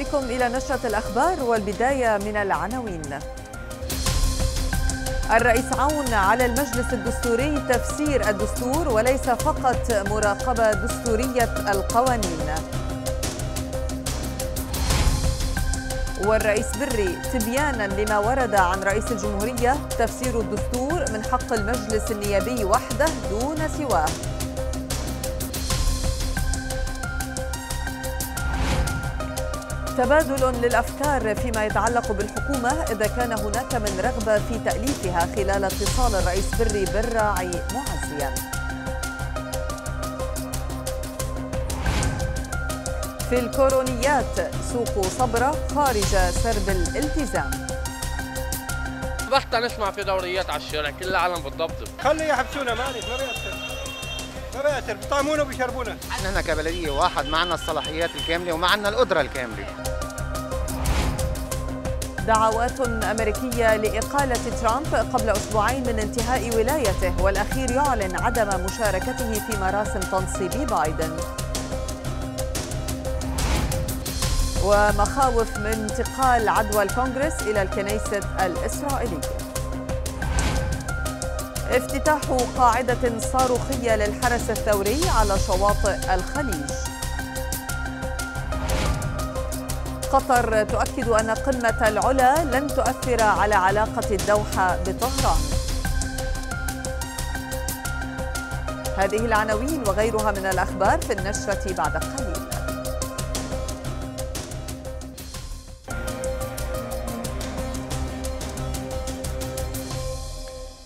بكم إلى نشرة الأخبار والبداية من العناوين الرئيس عون على المجلس الدستوري تفسير الدستور وليس فقط مراقبة دستورية القوانين والرئيس بري تبيانا لما ورد عن رئيس الجمهورية تفسير الدستور من حق المجلس النيابي وحده دون سواه تبادل للأفكار فيما يتعلق بالحكومة إذا كان هناك من رغبة في تأليفها خلال اتصال الرئيس بري بالراعي معزيا في الكورونيات سوق صبرة خارج سرب الالتزام بحتى نسمع في دوريات على الشارع كل العالم بالضبط خلي يحبسونا مالك ما بيأثر سراتر بيطعمونا وبيشربونا احنا هنا كبلديه واحد معنا الصلاحيات الكامله ومعنا القدره الكامله دعوات أمريكية لإقالة ترامب قبل أسبوعين من انتهاء ولايته والأخير يعلن عدم مشاركته في مراسم تنصيب بايدن ومخاوف من انتقال عدوى الكونغرس إلى الكنيسة الإسرائيلية افتتاح قاعدة صاروخية للحرس الثوري على شواطئ الخليج قطر تؤكد أن قمة العلا لن تؤثر على علاقة الدوحة بطهران هذه العناوين وغيرها من الأخبار في النشرة بعد قليل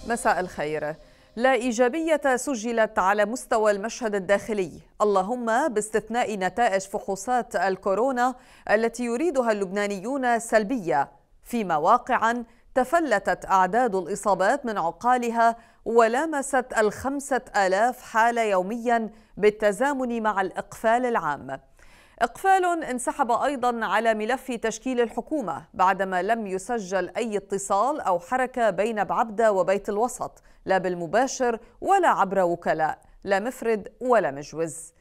مساء الخير لا إيجابية سجلت على مستوى المشهد الداخلي اللهم باستثناء نتائج فحوصات الكورونا التي يريدها اللبنانيون سلبية فيما واقعا تفلتت أعداد الإصابات من عقالها ولامست الخمسة آلاف حالة يوميا بالتزامن مع الإقفال العام إقفال انسحب أيضا على ملف تشكيل الحكومة بعدما لم يسجل أي اتصال أو حركة بين بعبدة وبيت الوسط لا بالمباشر ولا عبر وكلاء لا مفرد ولا مجوز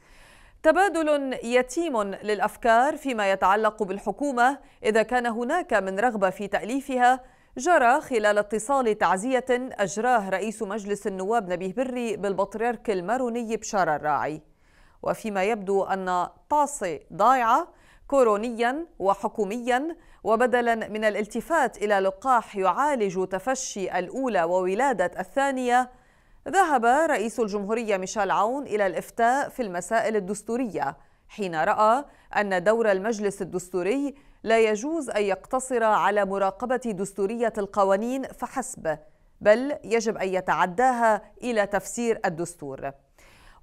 تبادل يتيم للأفكار فيما يتعلق بالحكومة إذا كان هناك من رغبة في تأليفها جرى خلال اتصال تعزية أجراه رئيس مجلس النواب نبيه بري بالبطريرك الماروني بشار الراعي وفيما يبدو أن طاسي ضايعة كورونيا وحكوميا وبدلا من الالتفات إلى لقاح يعالج تفشي الأولى وولادة الثانية ذهب رئيس الجمهورية ميشيل عون إلى الإفتاء في المسائل الدستورية حين رأى أن دور المجلس الدستوري لا يجوز أن يقتصر على مراقبة دستورية القوانين فحسب بل يجب أن يتعداها إلى تفسير الدستور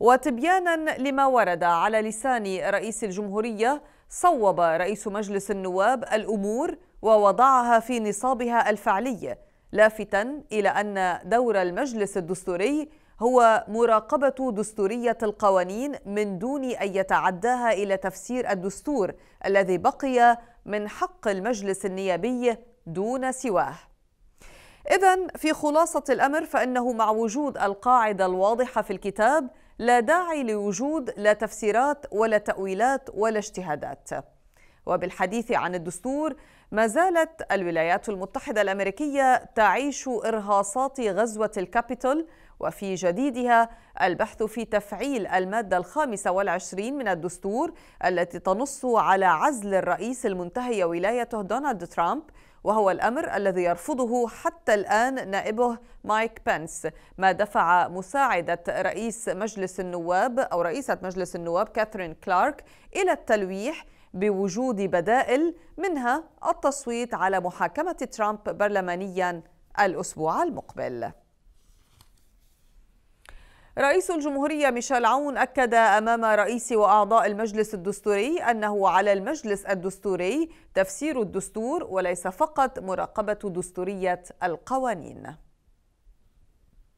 وتبيانا لما ورد على لسان رئيس الجمهورية صوب رئيس مجلس النواب الأمور ووضعها في نصابها الفعلي لافتا إلى أن دور المجلس الدستوري هو مراقبة دستورية القوانين من دون أن يتعداها إلى تفسير الدستور الذي بقي من حق المجلس النيابي دون سواه. إذا في خلاصة الأمر فإنه مع وجود القاعدة الواضحة في الكتاب لا داعي لوجود لا تفسيرات ولا تأويلات ولا اجتهادات وبالحديث عن الدستور ما زالت الولايات المتحدة الأمريكية تعيش إرهاصات غزوة الكابيتول وفي جديدها البحث في تفعيل المادة الخامسة والعشرين من الدستور التي تنص على عزل الرئيس المنتهي ولايته دونالد ترامب وهو الأمر الذي يرفضه حتى الآن نائبه مايك بنس ما دفع مساعدة رئيس مجلس النواب أو رئيسة مجلس النواب كاثرين كلارك إلى التلويح بوجود بدائل منها التصويت على محاكمة ترامب برلمانيا الأسبوع المقبل رئيس الجمهورية ميشيل عون أكد أمام رئيس وأعضاء المجلس الدستوري أنه على المجلس الدستوري تفسير الدستور وليس فقط مراقبة دستورية القوانين.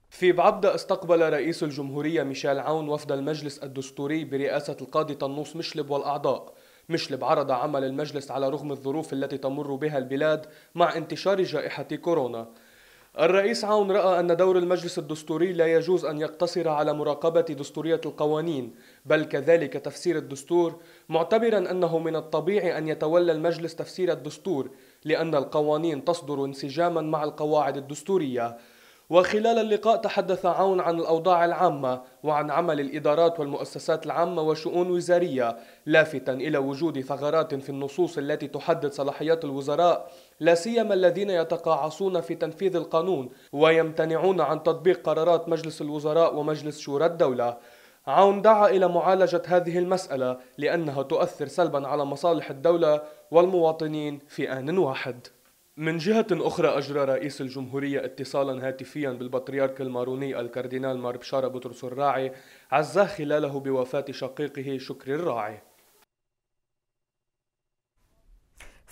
في بعبدة استقبل رئيس الجمهورية ميشيل عون وفد المجلس الدستوري برئاسة القاضي طنوس مشلب والأعضاء مشلب عرض عمل المجلس على رغم الظروف التي تمر بها البلاد مع انتشار جائحة كورونا الرئيس عون رأى أن دور المجلس الدستوري لا يجوز أن يقتصر على مراقبة دستورية القوانين بل كذلك تفسير الدستور معتبرا أنه من الطبيعي أن يتولى المجلس تفسير الدستور لأن القوانين تصدر انسجاما مع القواعد الدستورية وخلال اللقاء تحدث عون عن الأوضاع العامة وعن عمل الإدارات والمؤسسات العامة وشؤون وزارية لافتا إلى وجود ثغرات في النصوص التي تحدد صلاحيات الوزراء لا سيما الذين يتقاعصون في تنفيذ القانون ويمتنعون عن تطبيق قرارات مجلس الوزراء ومجلس شورى الدولة عون دعا إلى معالجة هذه المسألة لأنها تؤثر سلبا على مصالح الدولة والمواطنين في آن واحد من جهة أخرى أجرى رئيس الجمهورية اتصالا هاتفيا بالبطريرك الماروني الكاردينال مار بشارة بطرس الراعي عزاه خلاله بوفاة شقيقه شكري الراعي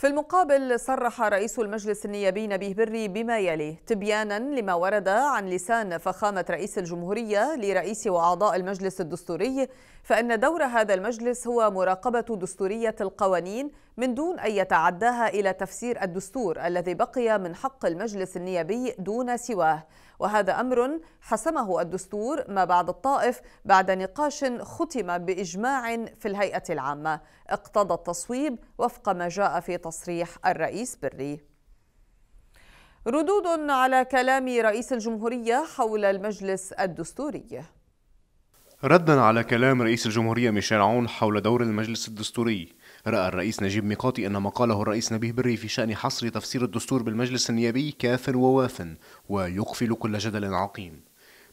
في المقابل صرح رئيس المجلس النيابي نبيه بري بما يلي تبيانا لما ورد عن لسان فخامة رئيس الجمهورية لرئيس وأعضاء المجلس الدستوري فإن دور هذا المجلس هو مراقبة دستورية القوانين من دون أن يتعداها إلى تفسير الدستور الذي بقي من حق المجلس النيابي دون سواه وهذا أمر حسمه الدستور ما بعد الطائف بعد نقاش ختم بإجماع في الهيئة العامة اقتضى التصويب وفق ما جاء في تصريح الرئيس بري ردود على كلام رئيس الجمهورية حول المجلس الدستوري ردا على كلام رئيس الجمهورية ميشيل عون حول دور المجلس الدستوري رأى الرئيس نجيب ميقاتي أن ما قاله الرئيس نبيه بري في شأن حصر تفسير الدستور بالمجلس النيابي كاف وواف ويقفل كل جدل عقيم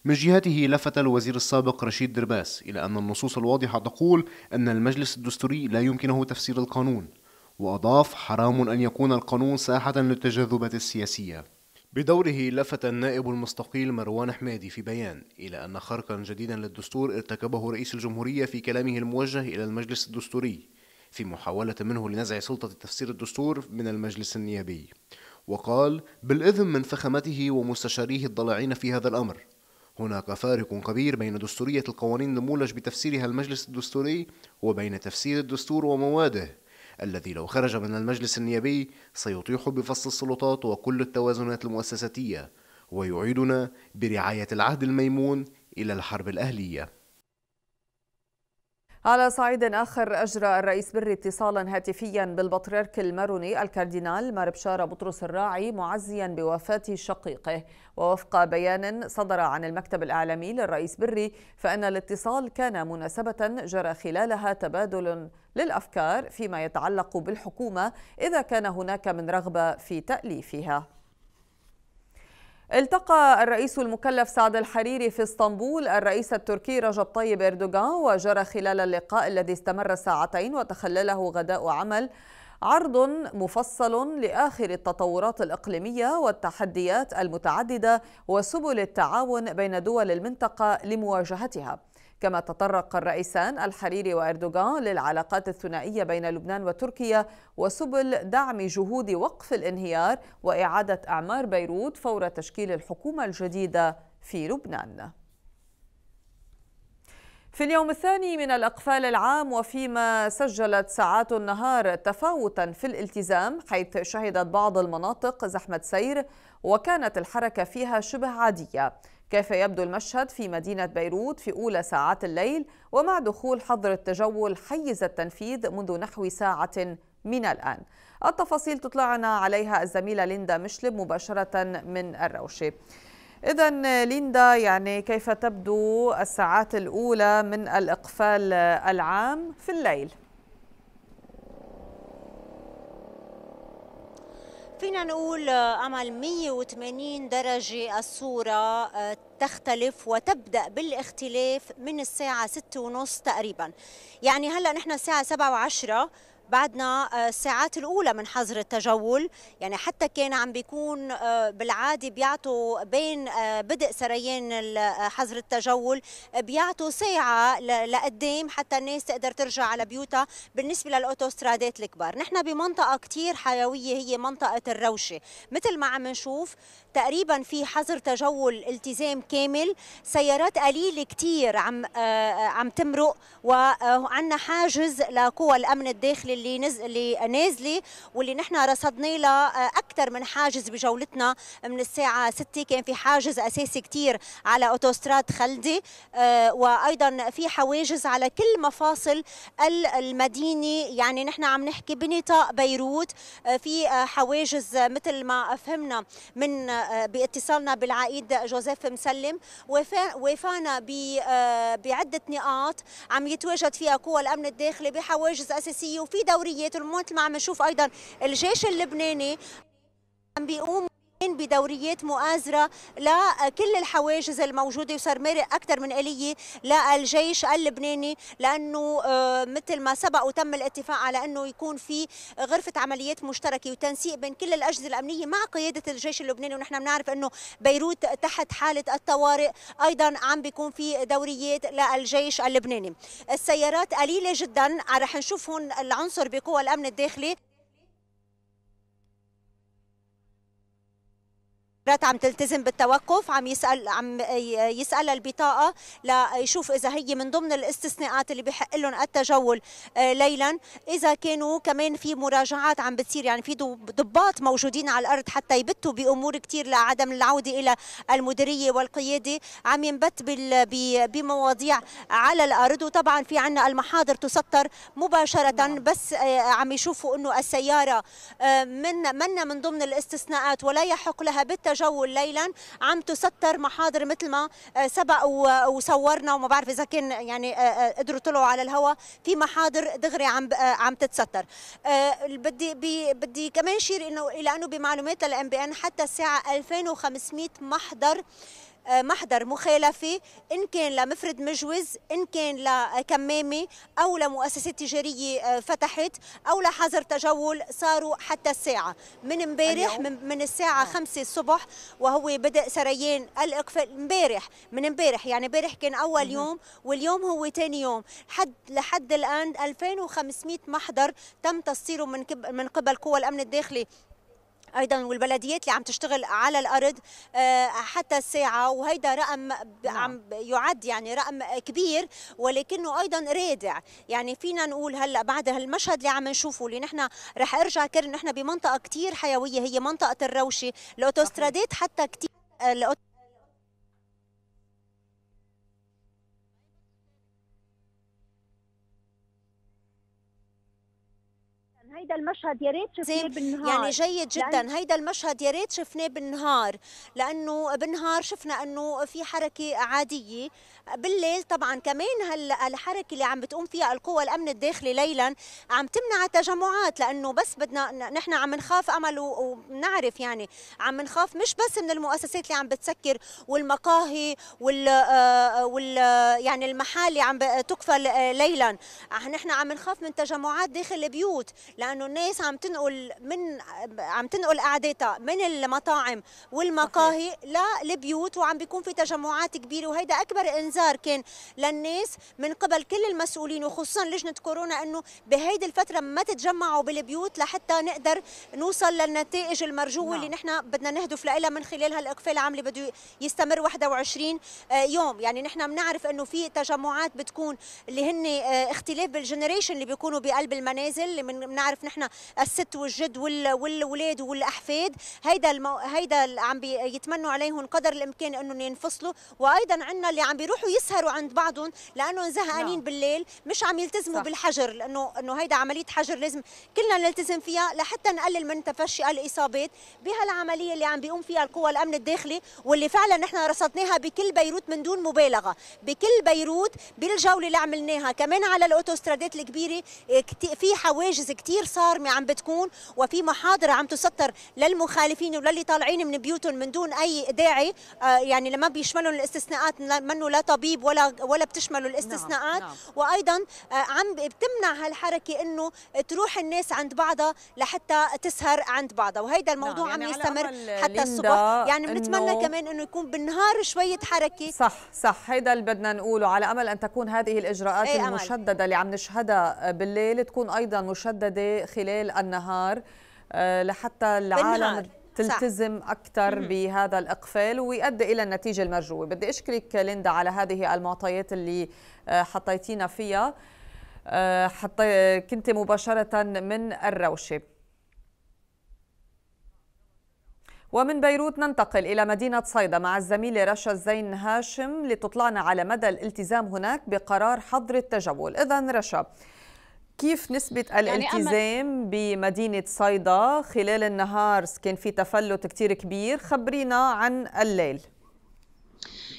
من جهته لفت الوزير السابق رشيد درباس إلى أن النصوص الواضحة تقول أن المجلس الدستوري لا يمكنه تفسير القانون وأضاف حرام أن يكون القانون ساحة للتجاذبات السياسية بدوره لفت النائب المستقيل مروان حمادي في بيان إلى أن خرقا جديدا للدستور ارتكبه رئيس الجمهورية في كلامه الموجه إلى المجلس الدستوري في محاولة منه لنزع سلطة تفسير الدستور من المجلس النيابي وقال بالإذن من فخامته ومستشاريه الضلعين في هذا الأمر هناك فارق كبير بين دستورية القوانين المولج بتفسيرها المجلس الدستوري وبين تفسير الدستور ومواده الذي لو خرج من المجلس النيابي سيطيح بفصل السلطات وكل التوازنات المؤسساتية ويعيدنا برعاية العهد الميمون إلى الحرب الأهلية على صعيد آخر أجرى الرئيس بري اتصالا هاتفيا بالبطريرك الماروني الكاردينال ماربشارة بطرس الراعي معزيا بوفاة شقيقه ووفق بيان صدر عن المكتب الإعلامي للرئيس بري فإن الاتصال كان مناسبة جرى خلالها تبادل للأفكار فيما يتعلق بالحكومة إذا كان هناك من رغبة في تأليفها التقى الرئيس المكلف سعد الحريري في اسطنبول الرئيس التركي رجب طيب اردوغان وجرى خلال اللقاء الذي استمر ساعتين وتخلله غداء عمل عرض مفصل لاخر التطورات الاقليميه والتحديات المتعدده وسبل التعاون بين دول المنطقه لمواجهتها كما تطرق الرئيسان الحريري وإردوغان للعلاقات الثنائية بين لبنان وتركيا وسبل دعم جهود وقف الانهيار وإعادة أعمار بيروت فور تشكيل الحكومة الجديدة في لبنان في اليوم الثاني من الأقفال العام وفيما سجلت ساعات النهار تفاوتا في الالتزام حيث شهدت بعض المناطق زحمة سير وكانت الحركة فيها شبه عادية كيف يبدو المشهد في مدينة بيروت في أولى ساعات الليل ومع دخول حظر التجول حيز التنفيذ منذ نحو ساعة من الآن التفاصيل تطلعنا عليها الزميلة ليندا مشلب مباشرة من الروشة إذا ليندا يعني كيف تبدو الساعات الأولى من الإقفال العام في الليل؟ فينا نقول أمل 180 درجة الصورة آه، تختلف وتبدأ بالاختلاف من الساعة 6 ونص تقريبا يعني هلأ نحن الساعة 7 وعشرة بعدنا آه، الساعات الأولى من حظر التجول يعني حتى كان عم بيكون آه، بالعادة بيعطوا بين آه، بدء سريان حظر التجول بيعطوا ساعة لقدام حتى الناس تقدر ترجع على بيوتها بالنسبة للأوتوسترادات الكبار نحن بمنطقة كتير حيوية هي منطقة الروشة مثل ما عم نشوف تقريبا في حظر تجول التزام كامل سيارات قليلة كتير عم عم تمرق وعندنا حاجز لقوى الأمن الداخلي اللي نزل اللي نازله واللي نحن رصدنا لها آه، اكثر من حاجز بجولتنا من الساعه 6 كان في حاجز اساسي كثير على اوتوستراد خلدي آه، وايضا في حواجز على كل مفاصل المدينه يعني نحن عم نحكي بنطاق بيروت آه، في حواجز مثل ما فهمنا من باتصالنا بالعقيد جوزيف مسلم وافانا بعده نقاط عم يتواجد فيها قوى الامن الداخلي بحواجز اساسيه وفي دوريات ومثل ما عم نشوف ايضا الجيش اللبناني عم بيقوم بدوريات مؤازرة لكل الحواجز الموجودة وصار مارق أكثر من آلية للجيش اللبناني لأنه آه، مثل ما سبق وتم الاتفاق على أنه يكون في غرفة عمليات مشتركة وتنسيق بين كل الأجهزة الأمنية مع قيادة الجيش اللبناني ونحن بنعرف أنه بيروت تحت حالة الطوارئ أيضا عم بيكون في دوريات للجيش اللبناني السيارات قليلة جدا رح نشوف هون العنصر بقوى الأمن الداخلي رات عم تلتزم بالتوقف عم يسال عم يسال البطاقه ليشوف اذا هي من ضمن الاستثناءات اللي بحق لهم التجول آه، ليلا اذا كانوا كمان في مراجعات عم بتصير يعني في ضباط موجودين على الارض حتى يبتوا بامور كثير لعدم العوده الى المديريه والقياده عم ينبت بمواضيع على الارض وطبعا في عندنا المحاضر تسطر مباشره نعم. بس آه، عم يشوفوا انه السياره آه، من من من ضمن الاستثناءات ولا يحق لها بالتجول تجول ليلا عم تستر محاضر مثل ما آه، سبق وصورنا وما بعرف اذا كان يعني آه، آه، قدروا طلعوا على الهواء في محاضر دغري عم عم تتستر بدي بدي كمان شير انه الى انه بمعلومات الام بي ان حتى الساعه 2500 محضر آه، محضر مخالفه ان كان لمفرد مجوز ان كان لكمامه او لمؤسسة تجاريه آه، فتحت او لحظر تجول صاروا حتى الساعه من امبارح من الساعه 5 آه. الصبح وهو بدء سريان الاقفال امبارح من امبارح يعني امبارح كان اول يوم واليوم هو ثاني يوم حد لحد الان 2500 محضر تم تسطيره من من قبل قوى الامن الداخلي ايضا والبلديات اللي عم تشتغل على الارض آه، حتى الساعه وهيدا رقم نعم. عم يعد يعني رقم كبير ولكنه ايضا رادع يعني فينا نقول هلا بعد هالمشهد اللي عم نشوفه اللي نحن رح ارجع كر نحن بمنطقه كثير حيويه هي منطقه الروشه الاوتوسترادات حتى كثير هيدا المشهد يا ريت شفناه بالنهار يعني جيد جدا لأن... هيدا المشهد يا ريت شفناه بالنهار لانه بالنهار شفنا انه في حركه عاديه بالليل طبعا كمان هالحركه اللي عم بتقوم فيها القوى الامن الداخلي ليلا عم تمنع التجمعات لانه بس بدنا نحن عم نخاف امل ونعرف يعني عم نخاف مش بس من المؤسسات اللي عم بتسكر والمقاهي وال آه، وال يعني المحال اللي عم تقفل ليلا نحن عم نخاف من تجمعات داخل البيوت لأن لانه الناس عم تنقل من عم تنقل قعدتها من المطاعم والمقاهي للبيوت وعم بيكون في تجمعات كبيره وهيدا اكبر انذار كان للناس من قبل كل المسؤولين وخصوصا لجنه كورونا انه بهيدي الفتره ما تتجمعوا بالبيوت لحتى نقدر نوصل للنتائج المرجوه اللي نعم. نحن بدنا نهدف لها من خلال هالاقفال العام اللي بده يستمر 21 آه، يوم يعني نحن بنعرف انه في تجمعات بتكون اللي هن آه، اختلاف بالجنريشن اللي بيكونوا بقلب المنازل اللي بنعرف نعرف نحن الست والجد والولاد والاحفاد هيدا المو... هيدا اللي عم يتمنوا عليهم قدر الامكان انهم ينفصلوا وايضا عندنا اللي عم بيروحوا يسهروا عند بعضهم لانه زهقانين نعم. بالليل مش عم يلتزموا صح. بالحجر لانه انه هيدا عمليه حجر لازم كلنا نلتزم فيها لحتى نقلل من تفشي الاصابات بهالعمليه اللي عم بيقوم فيها القوى الامن الداخلي واللي فعلا نحن رصدناها بكل بيروت من دون مبالغه بكل بيروت بالجوله اللي عملناها كمان على الاوتوسترادات الكبيره إيه، في حواجز كثير صارمه عم بتكون وفي محاضره عم تسطر للمخالفين وللي طالعين من بيوتهم من دون اي داعي آه يعني لما بيشملهم الاستثناءات منه لا طبيب ولا ولا بتشملوا الاستثناءات نعم. نعم. وايضا آه عم بتمنع هالحركه انه تروح الناس عند بعضها لحتى تسهر عند بعضها وهيدا نعم، الموضوع نعم. يعني عم يستمر حتى الصبح يعني بنتمنى إنه... كمان انه يكون بالنهار شويه حركه صح صح هيدا اللي بدنا نقوله على امل ان تكون هذه الاجراءات إيه، المشدده اللي عم نشهدها بالليل تكون ايضا مشدده خلال النهار آه، لحتى العالم تلتزم أكثر بهذا الإقفال ويؤدي إلى النتيجة المرجوة بدي أشكرك ليندا على هذه المعطيات اللي آه، حطيتينا فيها آه، حطي كنت مباشرة من الروشة ومن بيروت ننتقل إلى مدينة صيدا مع الزميلة رشا زين هاشم لتطلعنا على مدى الالتزام هناك بقرار حظر التجول إذا رشا كيف نسبة يعني الالتزام يعني بمدينة صيدا خلال النهار كان في تفلت كتير كبير خبرينا عن الليل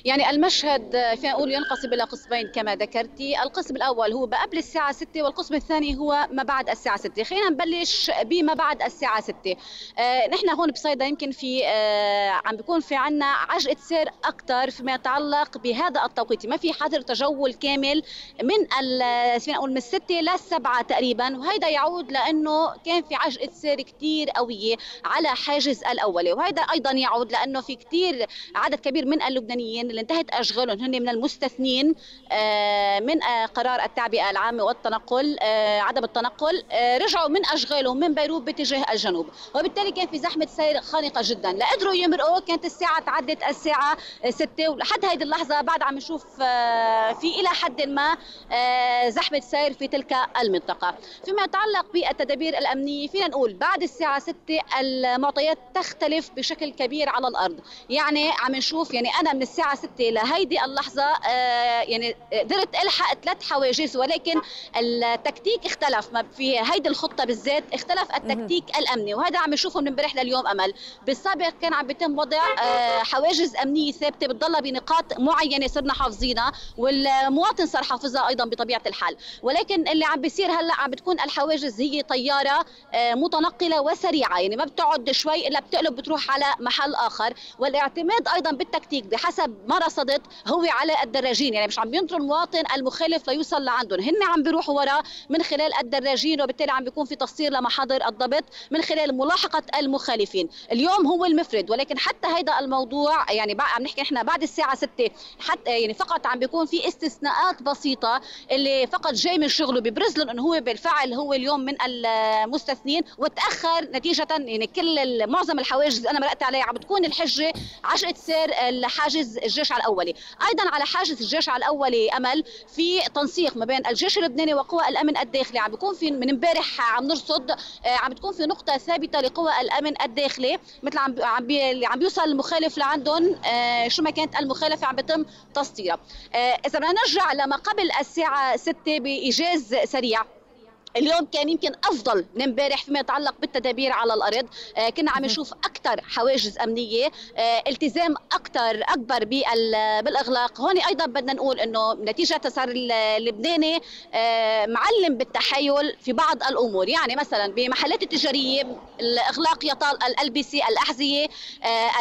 يعني المشهد فينا نقول ينقسم إلى قسمين كما ذكرتي القسم الأول هو قبل الساعة 6 والقسم الثاني هو ما بعد الساعة 6 خلينا نبلش بما بعد الساعة 6 آه نحن هون بصيدا يمكن في آه عم بيكون في عنا عجقة سير أكثر فيما يتعلق بهذا التوقيت ما في حظر تجول كامل من فينا نقول من الستة للسبعة تقريبا وهيدا يعود لأنه كان في عجقة سير كثير قوية على حاجز الأولي وهيدا أيضا يعود لأنه في كثير عدد كبير من اللبنانيين اللي انتهت أشغالهم هن من المستثنين آه، من آه، قرار التعبئة العامة والتنقل آه، عدم التنقل رجعوا من أشغالهم من بيروت باتجاه الجنوب وبالتالي كان في زحمة سير خانقة جدا لا قدروا يمرقوا كانت الساعة تعدت الساعة 6 ولحد هذه اللحظة بعد عم نشوف في إلى حد ما زحمة سير في تلك المنطقة فيما يتعلق بالتدابير الأمنية فينا نقول بعد الساعة 6 المعطيات تختلف بشكل كبير على الأرض يعني عم نشوف يعني أنا من الساعة ستي لهيدي اللحظه آه، يعني آه، قدرت الحق ثلاث حواجز ولكن التكتيك اختلف ما في هيدي الخطه بالذات اختلف التكتيك الامني وهذا عم نشوفه من امبارح لليوم امل بالسابق كان عم بيتم وضع آه، حواجز امنيه ثابته بتضلها بنقاط معينه صرنا حافظينها والمواطن صار حافظها ايضا بطبيعه الحال ولكن اللي عم بيصير هلا عم بتكون الحواجز هي طياره متنقله وسريعه يعني ما بتقعد شوي الا بتقلب بتروح على محل اخر والاعتماد ايضا بالتكتيك بحسب ما رصدت هو على الدراجين يعني مش عم ينطروا المواطن المخالف ليوصل لعندهم هن عم بيروحوا وراه من خلال الدراجين وبالتالي عم بيكون في تقصير لمحاضر الضبط من خلال ملاحقه المخالفين اليوم هو المفرد ولكن حتى هذا الموضوع يعني عم نحكي احنا بعد الساعه 6 حتى يعني فقط عم بيكون في استثناءات بسيطه اللي فقط جاي من شغله ببرز لهم انه هو بالفعل هو اليوم من المستثنين وتاخر نتيجه يعني كل معظم الحواجز انا مرقت عليها عم بتكون الحجه عجقه سير الحاجز الجيش على الاولي، ايضا على حاجز الجيش على الاولي امل في تنسيق ما بين الجيش اللبناني وقوى الامن الداخلي، عم بيكون في من امبارح عم نرصد آه، عم بتكون في نقطه ثابته لقوى الامن الداخلي، مثل عم عم بي عم بيوصل المخالف لعندهم آه، شو ما كانت المخالفه عم بتم تسطيرها. آه، اذا بدنا نرجع لما قبل الساعه 6 بايجاز سريع اليوم كان يمكن افضل من امبارح فيما يتعلق بالتدابير على الارض آه، كنا عم نشوف اكثر حواجز امنيه آه، التزام اكثر اكبر بالاغلاق هون ايضا بدنا نقول انه نتيجه تسار اللبناني آه، معلم بالتحايل في بعض الامور يعني مثلا بمحلات التجاريه الاغلاق يطال الالبسه الاحذيه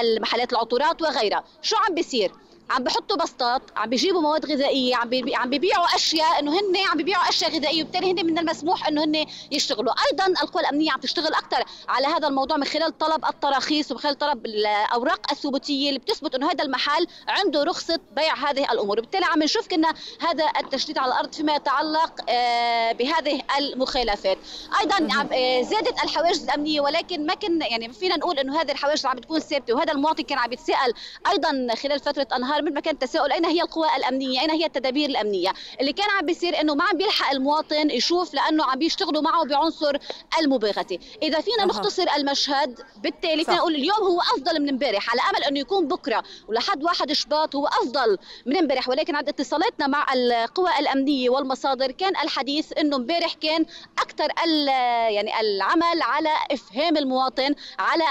المحلات العطورات وغيرها شو عم بيصير عم بحطوا بسطات عم بيجيبوا مواد غذائيه عم بي... عم بيبيعوا اشياء انه هن عم بيبيعوا اشياء غذائيه وبالتالي هن من المسموح انه هن يشتغلوا ايضا القوى الامنيه عم تشتغل اكثر على هذا الموضوع من خلال طلب التراخيص ومن خلال طلب الاوراق الثبوتيه اللي بتثبت انه هذا المحل عنده رخصه بيع هذه الامور وبالتالي عم نشوف كنا هذا التشديد على الارض فيما يتعلق آه، بهذه المخالفات ايضا آه، زادت الحواجز الامنيه ولكن ما كنا يعني فينا نقول انه هذه الحواجز عم بتكون ثابته وهذا المواطن كان عم يتساءل ايضا خلال فتره انهار مثل من مكان التساؤل اين هي القوى الامنيه اين هي التدابير الامنيه اللي كان عم بيصير انه ما عم بيلحق المواطن يشوف لانه عم بيشتغلوا معه بعنصر المباغته اذا فينا نختصر المشهد بالتالي فينا نقول اليوم هو افضل من امبارح على امل انه يكون بكره ولحد 1 شباط هو افضل من امبارح ولكن عند اتصالاتنا مع القوى الامنيه والمصادر كان الحديث انه امبارح كان اكثر يعني العمل على افهام المواطن على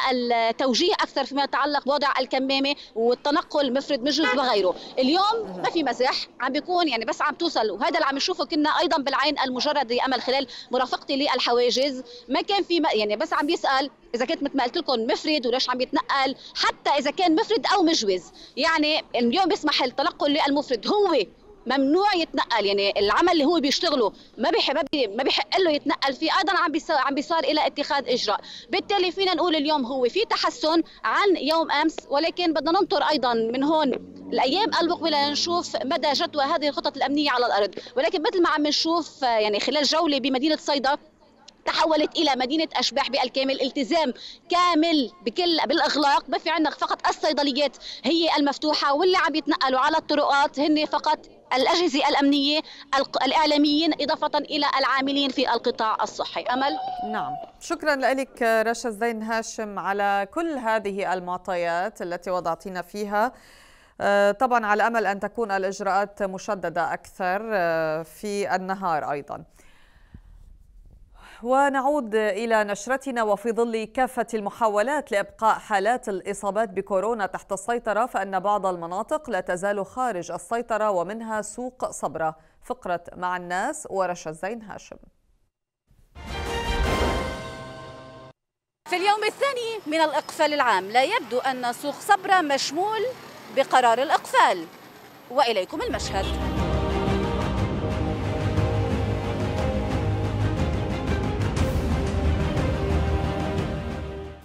التوجيه اكثر فيما يتعلق بوضع الكمامه والتنقل مفرد مجلس بغيره اليوم ما في مزح عم بيكون يعني بس عم توصل وهذا اللي عم نشوفه كنا ايضا بالعين المجرد امل خلال مرافقتي للحواجز ما كان في يعني بس عم بيسال اذا كنت مثل ما قلت لكم مفرد وليش عم يتنقل حتى اذا كان مفرد او مجوز يعني اليوم بيسمح التنقل للمفرد هو ممنوع يتنقل يعني العمل اللي هو بيشتغله ما بحب ما بيحق له يتنقل فيه ايضا عم عم بيصار الى اتخاذ اجراء بالتالي فينا نقول اليوم هو في تحسن عن يوم امس ولكن بدنا ننطر ايضا من هون الايام المقبله نشوف مدى جدوى هذه الخطط الامنيه على الارض ولكن مثل ما عم نشوف آه، يعني خلال جوله بمدينه صيدا تحولت الى مدينه اشباح بالكامل التزام كامل بكل بالاغلاق ما في عندنا فقط الصيدليات هي المفتوحه واللي عم يتنقلوا على الطرقات هن فقط الأجهزة الأمنية الإعلاميين إضافة إلى العاملين في القطاع الصحي أمل نعم شكرا لك رشا زين هاشم على كل هذه المعطيات التي وضعتينا فيها آه، طبعا على امل ان تكون الاجراءات مشدده اكثر آه، في النهار ايضا. ونعود إلى نشرتنا وفي ظل كافة المحاولات لإبقاء حالات الإصابات بكورونا تحت السيطرة فإن بعض المناطق لا تزال خارج السيطرة ومنها سوق صبرة فقرة مع الناس ورشا زين هاشم في اليوم الثاني من الإقفال العام لا يبدو أن سوق صبرة مشمول بقرار الإقفال وإليكم المشهد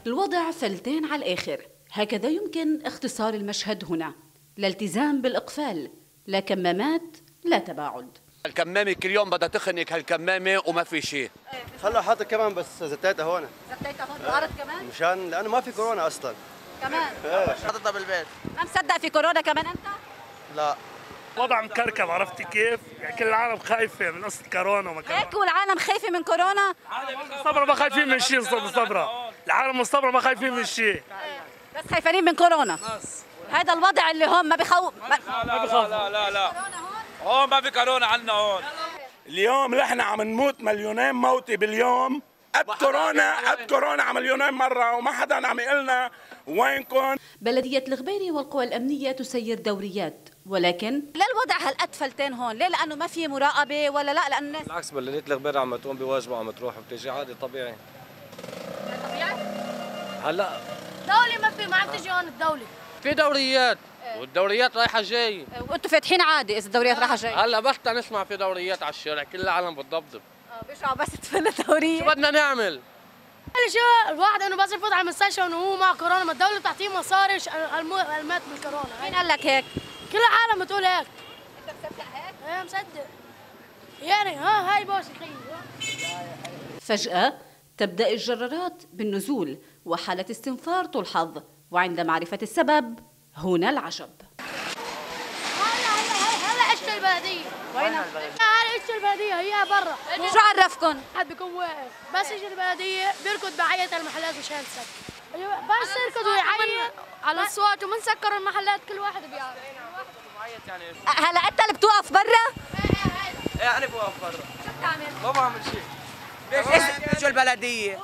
الوضع فلتين على الآخر هكذا يمكن اختصار المشهد هنا لا التزام بالإقفال لا كمامات لا تباعد الكمامة كل يوم بدها تخنق هالكمامة وما في شيء هلا حاطط كمان بس زتيتها هون زتيتها هون بعرض كمان مشان لأنه ما في كورونا أصلا كمان حاططها بالبيت ما مصدق في كورونا كمان انت؟ لا وضع مكركب عرفتي كيف؟ يعني كل العالم خايفة من قصة كورونا وما كورونا هيك والعالم خايفة من كورونا؟ الصبرة ما خايفين من شيء صبرا العالم الصبرة ما خايفين من شيء إيه، بس خايفين من كورونا هذا الوضع اللي هون ما بخوف ما بخوف لا لا لا لا هون ما في كورونا عندنا هون اليوم نحن عم نموت مليونين موتي باليوم قد كورونا قد كورونا على مليونين مره وما حدا عم يقول لنا وينكم بلدية الغبيري والقوى الأمنية تسير دوريات ولكن لا الوضع هالأتفلتين هون ليه لأنه ما في مراقبة ولا لا لأنه الناس بالعكس بلدية الغبيري عم تقوم بواجبها عم تروح وبتيجي عادي طبيعي طبيعي؟ هلا دولة ما في ما عم تجي هون الدولة في دوريات إيه. والدوريات رايحه جاي إيه، وانتم فاتحين عادي اذا الدوريات رايحه جاي هلا بس نسمع في دوريات على الشارع كل العالم بتضبضب اه بيشعر بس تفل دوريه شو بدنا نعمل قال شو الواحد انه بس يفوت على المستشفى انه هو مع كورونا ما الدوله بتعطيه مصاري المات من الكورونا مين قال لك هيك؟ كل العالم بتقول هيك انت مصدق هيك؟ ايه مصدق يعني ها هاي بوش فجأة تبدأ الجرارات بالنزول وحالة استنفار تلحظ وعند معرفة السبب هنا العجب هلا هلا هلا عشت البلدية وين يجي البلديه هي برا شو عرفكم؟ حد بيكون واقف بس يجي البلديه بيركض بعيط المحلات مشان سك أيوة، بس يركض ويعيط على الصوت ومن سكروا المحلات كل واحد بيعرف يعني هلا انت اللي بتوقف برا؟ ايه انا بوقف برا شو بتعمل؟ ما بعمل شيء شو البلديه؟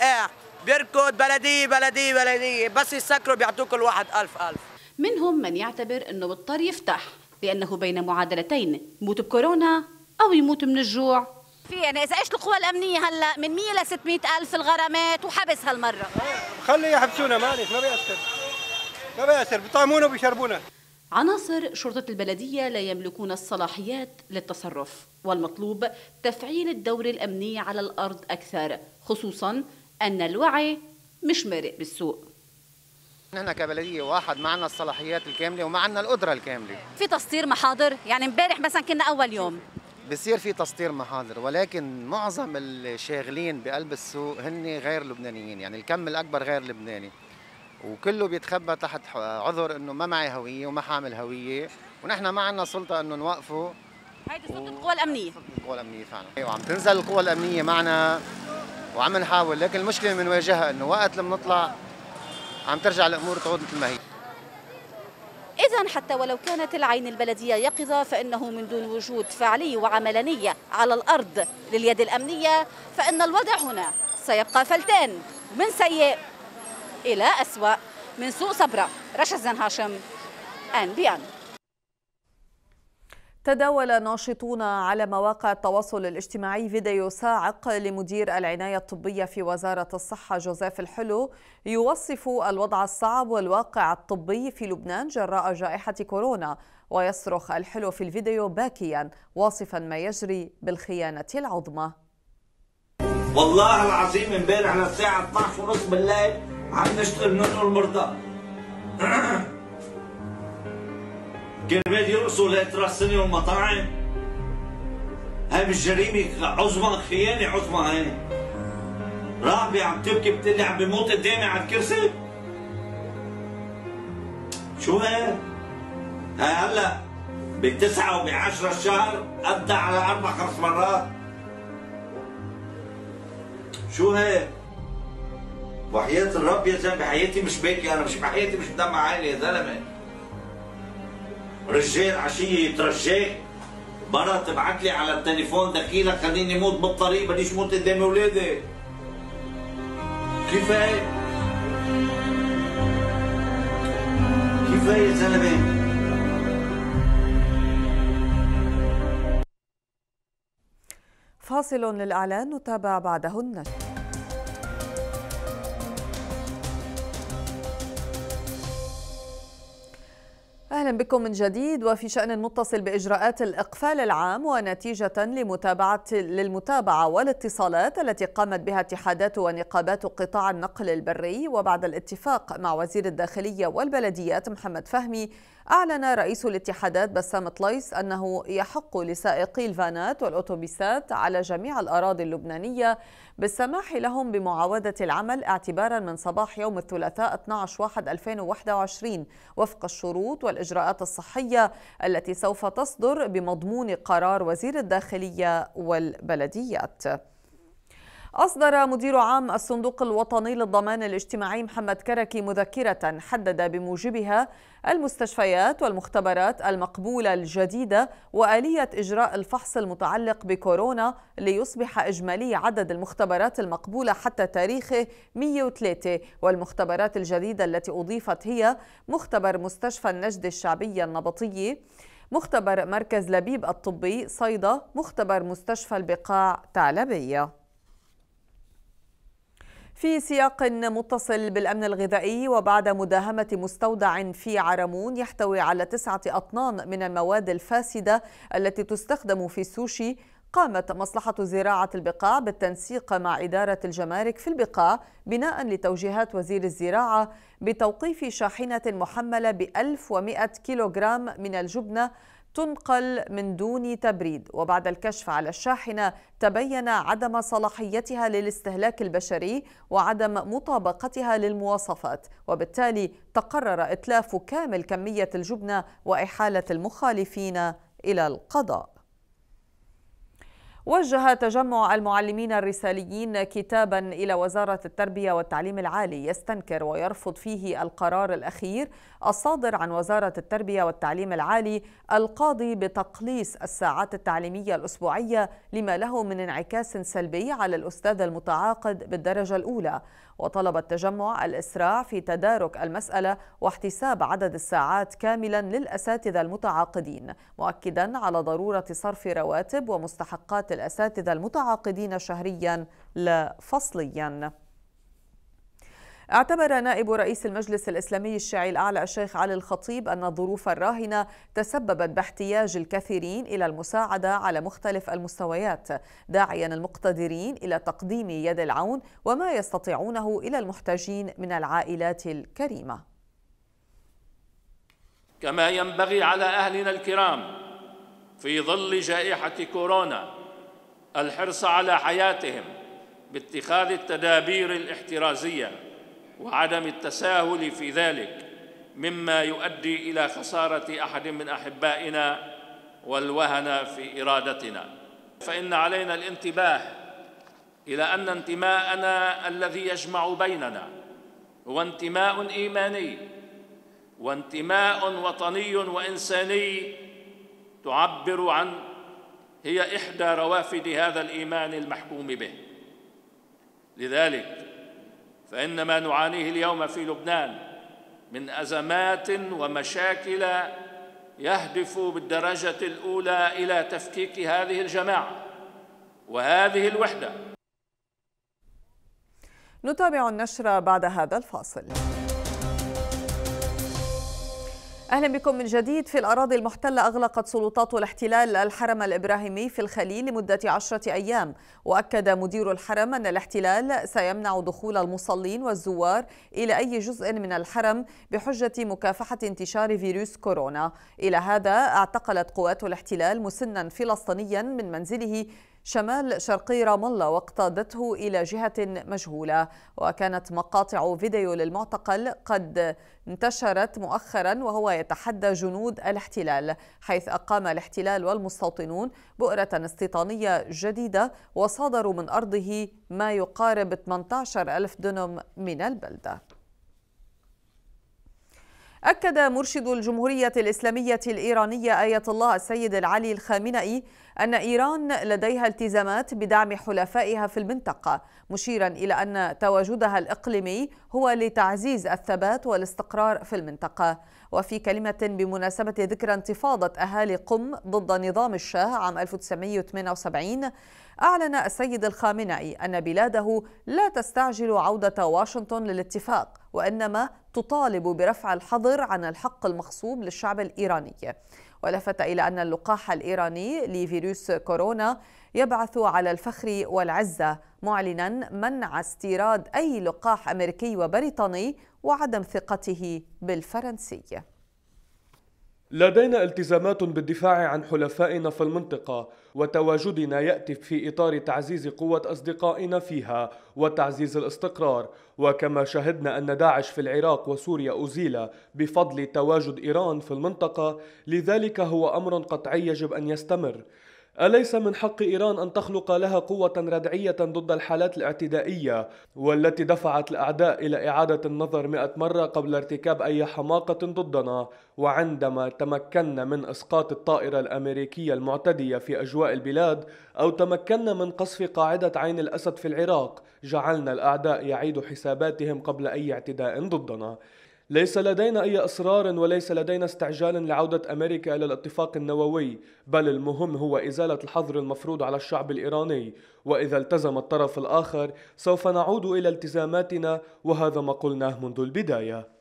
ايه بيركض بلديه بلديه بلديه بس يسكروا بيعطوك كل واحد ألف ألف منهم من يعتبر انه مضطر يفتح لانه بين معادلتين موت بكورونا أو يموت من الجوع في يعني إذا إيش القوى الأمنية هلا من 100 ل 600 ألف الغرامات وحبس هالمرة خلي يحبسونا مالك ما بيأثر ما بيأثر بيطعمونا وبيشربونا عناصر شرطة البلدية لا يملكون الصلاحيات للتصرف والمطلوب تفعيل الدور الأمني على الأرض أكثر خصوصا أن الوعي مش مارق بالسوق نحن كبلديه واحد معنا الصلاحيات الكامله ومعنا القدره الكامله في تسطير محاضر يعني امبارح مثلا كنا اول يوم بصير في تسطير محاضر ولكن معظم الشاغلين بقلب السوق هن غير لبنانيين يعني الكم الاكبر غير لبناني وكله بيتخبى تحت عذر انه ما معي هويه وما حامل هويه ونحن ما عندنا سلطه انه نوقفه هيدي سلطه القوى الامنيه سلطه القوى الامنيه فعلا ايوه عم تنزل القوى الامنيه معنا وعم نحاول لكن المشكله اللي بنواجهها انه وقت لما نطلع عم ترجع الامور تعود مثل ما هي إذا حتى ولو كانت العين البلدية يقظة فإنه من دون وجود فعلي وعملاني على الأرض لليد الأمنية فإن الوضع هنا سيبقى فلتان من سيء إلى أسوأ من سوء صبرة رشا هاشم أنبيان تداول ناشطون على مواقع التواصل الاجتماعي فيديو صاعق لمدير العناية الطبية في وزارة الصحة جوزيف الحلو يوصف الوضع الصعب والواقع الطبي في لبنان جراء جائحة كورونا ويصرخ الحلو في الفيديو باكيا واصفا ما يجري بالخيانة العظمى والله العظيم امبارح على الساعة 12 ونص بالليل عم نشتغل ننقل المرضى كرمال يرقصوا لإطراء السنة والمطاعم هاي مش جريمة عظمى خيانة عظمى هاي رابي عم تبكي بتقلي عم بموت قدامي على الكرسي شو هي؟ هاي هلا بتسعة وبعشرة الشهر أدى على أربع خمس مرات شو هي؟ وحياة الرب يا زلمة بحياتي مش باكي أنا مش بحياتي مش بدمع عيني يا زلمة رجال عشيه يترجاك برا تبعت لي على التليفون دخيلة خليني موت بالطريق بديش موت قدام اولادي كيف هي؟ كيف هي يا زلمه؟ فاصل للاعلان نتابع بعده النشر أهلا بكم من جديد وفي شأن متصل بإجراءات الإقفال العام ونتيجة لمتابعة للمتابعة والاتصالات التي قامت بها اتحادات ونقابات قطاع النقل البري وبعد الاتفاق مع وزير الداخلية والبلديات محمد فهمي أعلن رئيس الاتحادات بسام طليس أنه يحق لسائقي الفانات والأوتوبيسات على جميع الأراضي اللبنانية بالسماح لهم بمعاودة العمل اعتبارا من صباح يوم الثلاثاء 12/1/2021 وفق الشروط والإجراءات الصحية التي سوف تصدر بمضمون قرار وزير الداخلية والبلديات. أصدر مدير عام الصندوق الوطني للضمان الاجتماعي محمد كركي مذكرة حدد بموجبها المستشفيات والمختبرات المقبولة الجديدة وآلية إجراء الفحص المتعلق بكورونا ليصبح إجمالي عدد المختبرات المقبولة حتى تاريخه 103 والمختبرات الجديدة التي أضيفت هي مختبر مستشفى النجد الشعبية النبطية مختبر مركز لبيب الطبي صيدا مختبر مستشفى البقاع تعلبيه في سياق متصل بالأمن الغذائي وبعد مداهمة مستودع في عرمون يحتوي على تسعة أطنان من المواد الفاسدة التي تستخدم في السوشي قامت مصلحة زراعة البقاع بالتنسيق مع إدارة الجمارك في البقاع بناء لتوجيهات وزير الزراعة بتوقيف شاحنة محملة ب 1100 كيلوغرام من الجبنة تنقل من دون تبريد وبعد الكشف على الشاحنة تبين عدم صلاحيتها للاستهلاك البشري وعدم مطابقتها للمواصفات وبالتالي تقرر إتلاف كامل كمية الجبنة وإحالة المخالفين إلى القضاء وجه تجمع المعلمين الرساليين كتابا إلى وزارة التربية والتعليم العالي يستنكر ويرفض فيه القرار الأخير الصادر عن وزارة التربية والتعليم العالي القاضي بتقليص الساعات التعليمية الأسبوعية لما له من انعكاس سلبي على الأستاذ المتعاقد بالدرجة الأولى وطلب التجمع الإسراع في تدارك المسألة واحتساب عدد الساعات كاملا للأساتذة المتعاقدين مؤكدا على ضرورة صرف رواتب ومستحقات الأساتذة المتعاقدين شهريا لا فصليا اعتبر نائب رئيس المجلس الإسلامي الشيعي الأعلى الشيخ علي الخطيب أن الظروف الراهنة تسببت باحتياج الكثيرين إلى المساعدة على مختلف المستويات داعيا المقتدرين إلى تقديم يد العون وما يستطيعونه إلى المحتاجين من العائلات الكريمة كما ينبغي على أهلنا الكرام في ظل جائحة كورونا الحرص على حياتهم باتخاذ التدابير الاحترازيه وعدم التساهل في ذلك مما يؤدي إلى خسارة أحد من أحبائنا والوهن في إرادتنا فإن علينا الانتباه إلى أن انتماءنا الذي يجمع بيننا هو انتماء إيماني وانتماء وطني وإنساني تعبر عن هي إحدى روافد هذا الإيمان المحكوم به لذلك فإن ما نعانيه اليوم في لبنان من أزمات ومشاكل يهدف بالدرجة الأولى إلى تفكيك هذه الجماعة وهذه الوحدة نتابع النشرة بعد هذا الفاصل أهلا بكم من جديد في الأراضي المحتلة أغلقت سلطات الاحتلال الحرم الإبراهيمي في الخليل لمدة عشرة أيام وأكد مدير الحرم أن الاحتلال سيمنع دخول المصلين والزوار إلى أي جزء من الحرم بحجة مكافحة انتشار فيروس كورونا إلى هذا اعتقلت قوات الاحتلال مسنا فلسطينيا من منزله شمال شرقي رام الله واقتادته إلى جهة مجهولة وكانت مقاطع فيديو للمعتقل قد انتشرت مؤخرا وهو يتحدى جنود الاحتلال حيث أقام الاحتلال والمستوطنون بؤرة استيطانية جديدة وصادروا من أرضه ما يقارب 18 ألف دنم من البلدة أكد مرشد الجمهورية الإسلامية الإيرانية آية الله السيد العلي الخامنئي أن إيران لديها التزامات بدعم حلفائها في المنطقة مشيرا إلى أن تواجدها الإقليمي هو لتعزيز الثبات والاستقرار في المنطقة وفي كلمة بمناسبة ذكرى انتفاضة أهالي قم ضد نظام الشاه عام 1978 أعلن السيد الخامنئي أن بلاده لا تستعجل عودة واشنطن للاتفاق وإنما تطالب برفع الحظر عن الحق المخصوب للشعب الإيراني ولفت إلى أن اللقاح الإيراني لفيروس كورونا يبعث على الفخر والعزة معلنا منع استيراد أي لقاح أمريكي وبريطاني وعدم ثقته بالفرنسي لدينا التزامات بالدفاع عن حلفائنا في المنطقة وتواجدنا يأتي في إطار تعزيز قوة أصدقائنا فيها وتعزيز الاستقرار وكما شهدنا أن داعش في العراق وسوريا أزيل بفضل تواجد إيران في المنطقة لذلك هو أمر قطعي يجب أن يستمر أليس من حق إيران أن تخلق لها قوة ردعية ضد الحالات الاعتدائية والتي دفعت الأعداء إلى إعادة النظر مئة مرة قبل ارتكاب أي حماقة ضدنا وعندما تمكنا من إسقاط الطائرة الأمريكية المعتدية في أجواء البلاد أو تمكنا من قصف قاعدة عين الأسد في العراق جعلنا الأعداء يعيدوا حساباتهم قبل أي اعتداء ضدنا ليس لدينا أي أسرار وليس لدينا استعجال لعودة أمريكا إلى الاتفاق النووي بل المهم هو إزالة الحظر المفروض على الشعب الإيراني وإذا التزم الطرف الآخر سوف نعود إلى التزاماتنا وهذا ما قلناه منذ البداية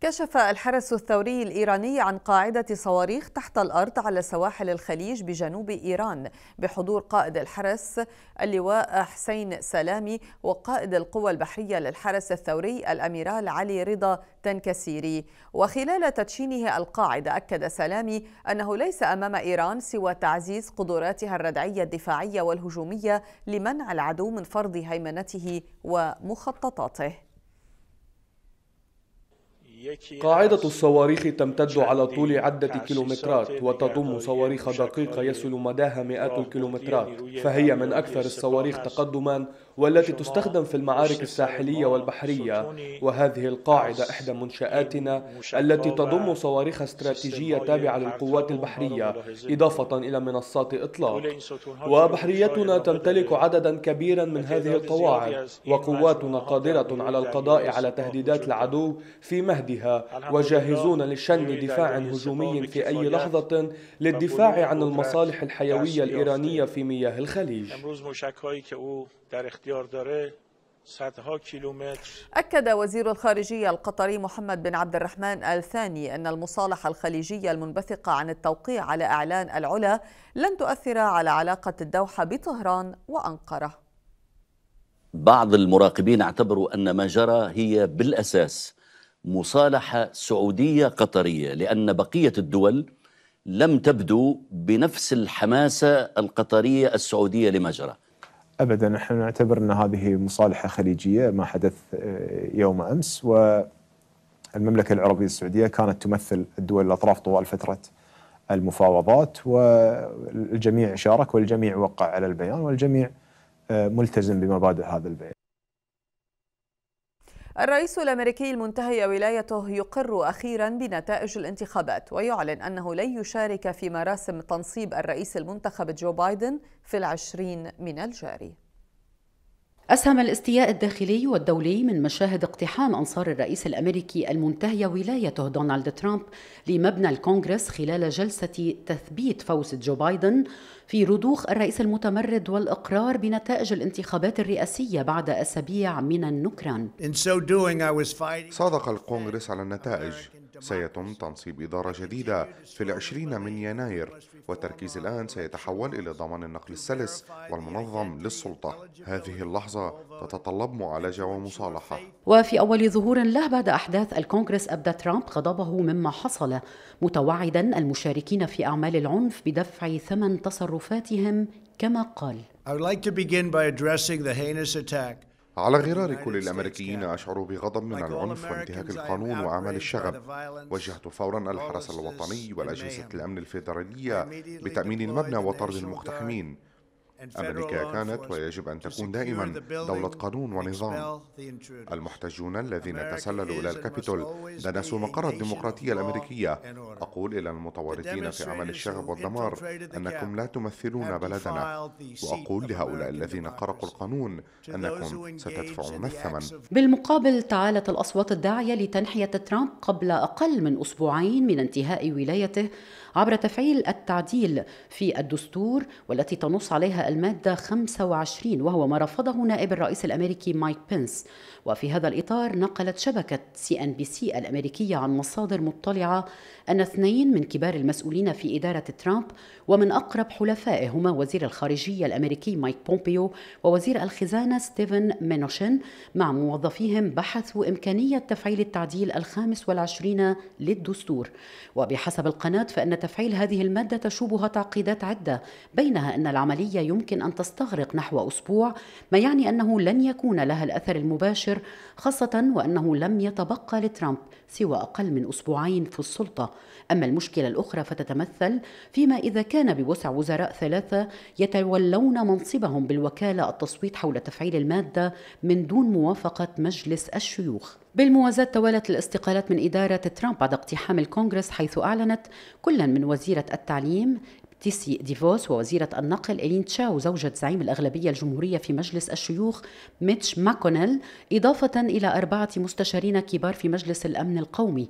كشف الحرس الثوري الإيراني عن قاعدة صواريخ تحت الأرض على سواحل الخليج بجنوب إيران بحضور قائد الحرس اللواء حسين سلامي وقائد القوى البحرية للحرس الثوري الأميرال علي رضا تنكسيري وخلال تدشينه القاعدة أكد سلامي أنه ليس أمام إيران سوى تعزيز قدراتها الردعية الدفاعية والهجومية لمنع العدو من فرض هيمنته ومخططاته قاعدة الصواريخ تمتد على طول عدة كيلومترات وتضم صواريخ دقيقة يصل مداها مئات الكيلومترات فهي من أكثر الصواريخ تقدما والتي تستخدم في المعارك الساحلية والبحرية وهذه القاعدة إحدى إيه منشآتنا التي تضم صواريخ استراتيجية تابعة للقوات البحرية إضافة إلى منصات إطلاق وبحريتنا تمتلك عددا كبيرا من هذه القواعد وقواتنا قادرة على القضاء على تهديدات العدو في مهدها وجاهزون لشن دفاع هجومي في أي لحظة للدفاع عن المصالح الحيوية الإيرانية في مياه الخليج در اختیار داره صدها کیلومتر أكد وزير الخارجية القطري محمد بن عبد الرحمن آل ثاني أن المصالحة الخليجية المنبثقة عن التوقيع على إعلان العلا لن تؤثر على علاقة الدوحة بطهران وأنقرة بعض المراقبين اعتبروا أن ما جرى هي بالأساس مصالحة سعودية قطرية لأن بقية الدول لم تبدو بنفس الحماسة القطرية السعودية لما جرى ابدا نحن نعتبر ان هذه مصالحه خليجيه ما حدث آه، يوم امس والمملكه العربيه السعوديه كانت تمثل الدول الاطراف طوال فتره المفاوضات والجميع شارك والجميع وقع على البيان والجميع آه، ملتزم بمبادئ هذا البيان الرئيس الأمريكي المنتهي ولايته يقر أخيرا بنتائج الانتخابات ويعلن أنه لن يشارك في مراسم تنصيب الرئيس المنتخب جو بايدن في العشرين من الجاري أسهم الاستياء الداخلي والدولي من مشاهد اقتحام أنصار الرئيس الأمريكي المنتهية ولايته دونالد ترامب لمبنى الكونغرس خلال جلسة تثبيت فوز جو بايدن في رضوخ الرئيس المتمرد والإقرار بنتائج الانتخابات الرئاسية بعد أسابيع من النكران صادق الكونغرس على النتائج سيتم تنصيب إدارة جديدة في العشرين من يناير والتركيز الآن سيتحول إلى ضمان النقل السلس والمنظم للسلطة هذه اللحظة تتطلب معالجة ومصالحة وفي أول ظهور له بعد أحداث الكونغرس أبدى ترامب غضبه مما حصل متوعدا المشاركين في أعمال العنف بدفع ثمن تصرفاتهم كما قال I would like to begin by addressing the heinous attack على غرار كل الأمريكيين أشعر بغضب من العنف وانتهاك القانون وأعمال الشغب وجهت فورا الحرس الوطني والأجهزة الأمن الفيدرالية بتأمين المبنى وطرد المقتحمين أمريكا كانت ويجب أن تكون دائما دولة قانون ونظام المحتجون الذين تسللوا إلى الكابيتول دنسوا مقر الديمقراطية الأمريكية أقول إلى المتورطين في عمل الشغب والدمار أنكم لا تمثلون بلدنا وأقول لهؤلاء الذين قرقوا القانون أنكم ستدفعون الثمن بالمقابل تعالت الأصوات الداعية لتنحية ترامب قبل أقل من أسبوعين من انتهاء ولايته عبر تفعيل التعديل في الدستور والتي تنص عليها المادة 25 وهو ما رفضه نائب الرئيس الأمريكي مايك بنس وفي هذا الإطار نقلت شبكة سي أن بي سي الأمريكية عن مصادر مطلعة أن اثنين من كبار المسؤولين في إدارة ترامب ومن أقرب حلفائه هما وزير الخارجية الأمريكي مايك بومبيو ووزير الخزانة ستيفن مينوشن مع موظفيهم بحثوا إمكانية تفعيل التعديل الخامس والعشرين للدستور وبحسب القناة فإن تفعيل هذه المادة تشوبها تعقيدات عدة بينها أن العملية يمكن أن تستغرق نحو أسبوع ما يعني أنه لن يكون لها الأثر المباشر خاصة وأنه لم يتبقى لترامب سوى أقل من أسبوعين في السلطة أما المشكلة الأخرى فتتمثل فيما إذا كان بوسع وزراء ثلاثة يتولون منصبهم بالوكالة التصويت حول تفعيل المادة من دون موافقة مجلس الشيوخ بالموازاة توالت الاستقالات من إدارة ترامب بعد اقتحام الكونغرس حيث أعلنت كلا من وزيرة التعليم تيسي ديفوس ووزيرة النقل إلين تشاو زوجة زعيم الأغلبية الجمهورية في مجلس الشيوخ ميتش ماكونيل إضافة إلى أربعة مستشارين كبار في مجلس الأمن القومي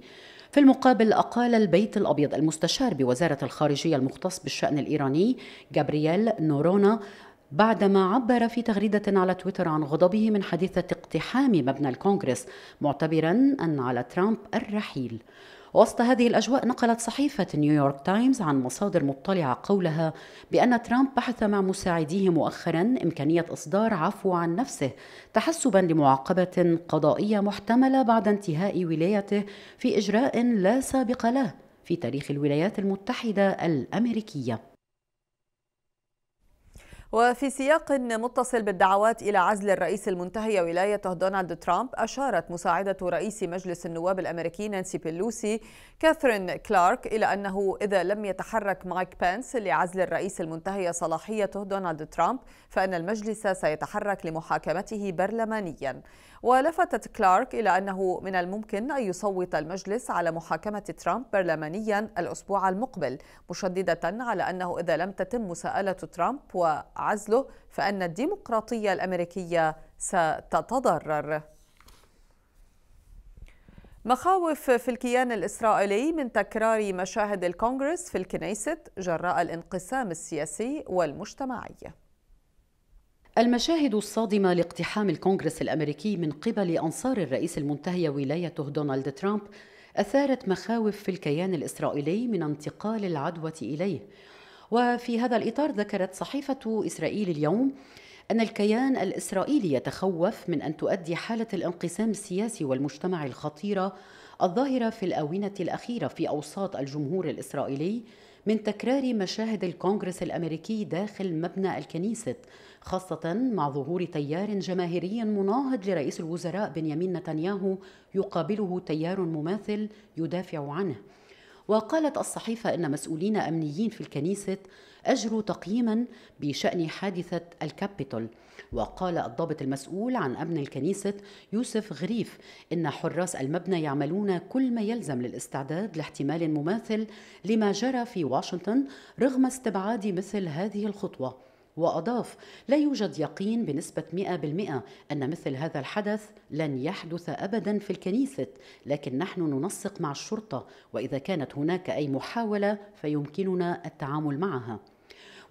في المقابل أقال البيت الأبيض المستشار بوزارة الخارجية المختص بالشأن الإيراني جابرييل نورونا بعدما عبر في تغريدة على تويتر عن غضبه من حادثة اقتحام مبنى الكونغرس معتبرا أن على ترامب الرحيل وسط هذه الأجواء نقلت صحيفة نيويورك تايمز عن مصادر مطلعة قولها بأن ترامب بحث مع مساعديه مؤخرا إمكانية إصدار عفو عن نفسه تحسبا لمعاقبة قضائية محتملة بعد انتهاء ولايته في إجراء لا سابق له في تاريخ الولايات المتحدة الأمريكية وفي سياق متصل بالدعوات إلى عزل الرئيس المنتهي ولايته دونالد ترامب أشارت مساعدة رئيس مجلس النواب الأمريكي نانسي بيلوسي كاثرين كلارك إلى أنه إذا لم يتحرك مايك بينس لعزل الرئيس المنتهي صلاحيته دونالد ترامب فإن المجلس سيتحرك لمحاكمته برلمانيا ولفتت كلارك إلى أنه من الممكن أن يصوت المجلس على محاكمة ترامب برلمانيا الأسبوع المقبل مشددة على أنه إذا لم تتم مساءلة ترامب وعزله فأن الديمقراطية الأمريكية ستتضرر مخاوف في الكيان الإسرائيلي من تكرار مشاهد الكونغرس في الكنيست جراء الانقسام السياسي والمجتمعي المشاهد الصادمة لاقتحام الكونغرس الأمريكي من قبل أنصار الرئيس المنتهي ولايته دونالد ترامب أثارت مخاوف في الكيان الإسرائيلي من انتقال العدوى إليه وفي هذا الإطار ذكرت صحيفة إسرائيل اليوم أن الكيان الإسرائيلي يتخوف من أن تؤدي حالة الانقسام السياسي والمجتمع الخطيرة الظاهرة في الآونة الأخيرة في أوساط الجمهور الإسرائيلي من تكرار مشاهد الكونغرس الأمريكي داخل مبنى الكنيسة خاصة مع ظهور تيار جماهيري مناهض لرئيس الوزراء بنيامين نتنياهو يقابله تيار مماثل يدافع عنه وقالت الصحيفة أن مسؤولين أمنيين في الكنيسة أجروا تقييما بشأن حادثة الكابيتول وقال الضابط المسؤول عن أمن الكنيسة يوسف غريف إن حراس المبنى يعملون كل ما يلزم للاستعداد لاحتمال مماثل لما جرى في واشنطن رغم استبعاد مثل هذه الخطوة وأضاف لا يوجد يقين بنسبة 100% أن مثل هذا الحدث لن يحدث أبدا في الكنيسة لكن نحن ننسق مع الشرطة وإذا كانت هناك أي محاولة فيمكننا التعامل معها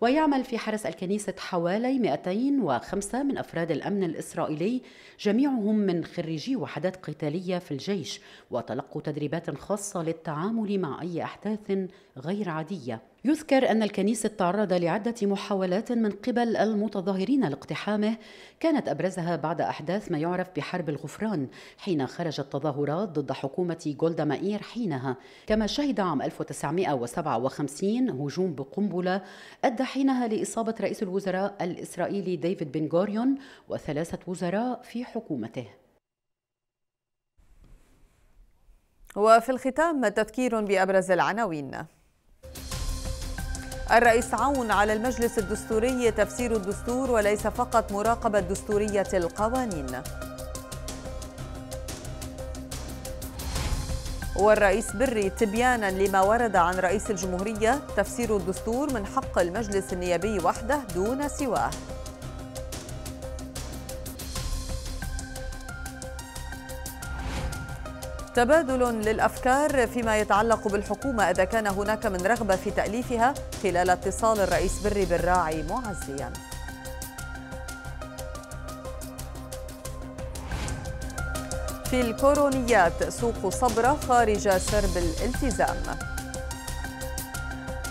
ويعمل في حرس الكنيسة حوالي 205 من أفراد الأمن الإسرائيلي جميعهم من خريجي وحدات قتالية في الجيش وتلقوا تدريبات خاصة للتعامل مع أي أحداث غير عادية يذكر أن الكنيسة تعرض لعدة محاولات من قبل المتظاهرين لاقتحامه كانت أبرزها بعد أحداث ما يعرف بحرب الغفران حين خرجت تظاهرات ضد حكومة جولدا مائير حينها كما شهد عام 1957 هجوم بقنبلة أدى حينها لإصابة رئيس الوزراء الإسرائيلي ديفيد بن غوريون وثلاثة وزراء في حكومته وفي الختام تذكير بأبرز العناوين الرئيس عون على المجلس الدستوري تفسير الدستور وليس فقط مراقبة دستورية القوانين والرئيس بري تبيانا لما ورد عن رئيس الجمهورية تفسير الدستور من حق المجلس النيابي وحده دون سواه تبادل للأفكار فيما يتعلق بالحكومة إذا كان هناك من رغبة في تأليفها خلال اتصال الرئيس بري بالراعي معزياً في الكورونيات سوق صبرة خارج سرب الالتزام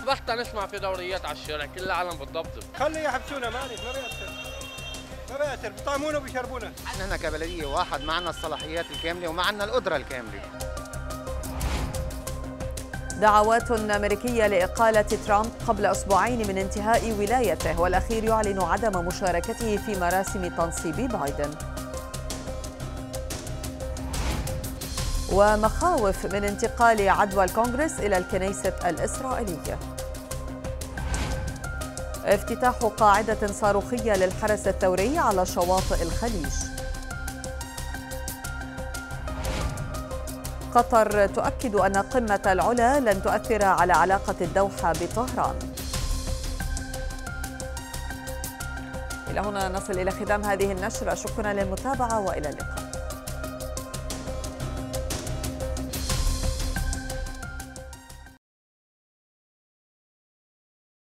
بحتى نسمع في دوريات على الشارع كل العالم بالضبط خلي يحبسونا مالك ما بيأثر سرايا بيطعمونا وبيشربونا احنا هنا كبلديه واحد معنا الصلاحيات الكامله ومعنا القدره الكامله دعوات أمريكية لإقالة ترامب قبل أسبوعين من انتهاء ولايته والأخير يعلن عدم مشاركته في مراسم تنصيب بايدن ومخاوف من انتقال عدوى الكونغرس إلى الكنيسة الإسرائيلية افتتاح قاعدة صاروخية للحرس الثوري على شواطئ الخليج قطر تؤكد أن قمة العلا لن تؤثر على علاقة الدوحة بطهران إلى هنا نصل إلى ختام هذه النشرة شكرا للمتابعة وإلى اللقاء